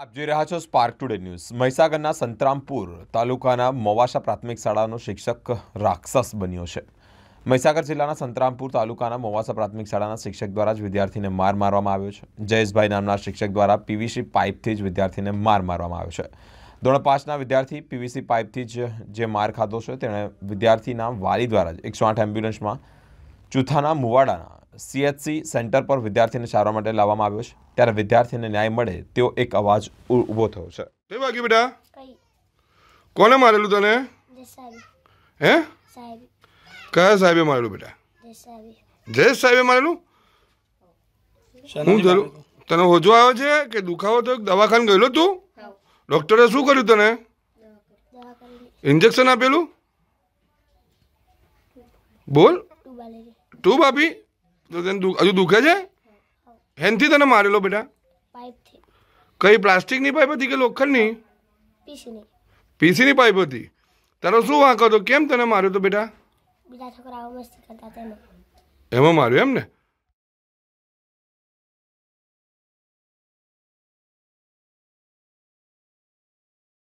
આપ જોઈ રહ્યા છો સ્પાર્ક ટુડે ન્યૂઝ મહિસાગરના સંતરામપુર તાલુકાના મોવાસા પ્રાથમિક શાળાનો શિક્ષક રાક્ષસ બન્યો છે મહીસાગર જિલ્લાના સંતરામપુર તાલુકાના મોવાસા પ્રાથમિક શાળાના શિક્ષક દ્વારા જ વિદ્યાર્થીને માર મારવામાં આવ્યો છે જયેશભાઈ નામના શિક્ષક દ્વારા પીવીસી પાઇપથી જ વિદ્યાર્થીને માર મારવામાં આવ્યો છે ધોરણ પાંચના વિદ્યાર્થી પીવીસી પાઇપથી જ જે માર ખાધો છે તેણે વિદ્યાર્થીના વાલી દ્વારા જ એકસો આઠ એમ્બ્યુલન્સમાં ચૂથાના મુવાડાના સીએચસી સેન્ટર પર વિદ્યાર્થીને સારવાર માટે લાવવામાં આવ્યો છે ત્યારે વિદ્યાર્થીને ન્યાય મળે તેવો એક અવાજ ઊભો થયો છે તે વાગી બેટા કોને મારેલું તને હે કયા સાહેબે મારેલું બેટા જયેશ સાહેબે મારેલું હું જરૂર તને હોજો આવ્યો છે કે દુખાવો તો દવાખાને ગયેલો તું ડૉક્ટરે શું કર્યું તને ઇન્જેક્શન આપેલું બોલ તું બાપી તો તને હજુ દુખે છે હેનથી તને મારેલો બેટા કઈ પ્લાસ્ટિકની પાઇપ હતી કે લોખંડની પીસીની પાઇપ હતી તારો શું વાંક હતો કેમ તને માર્યો તો બેટા એમાં માર્યો એમ ને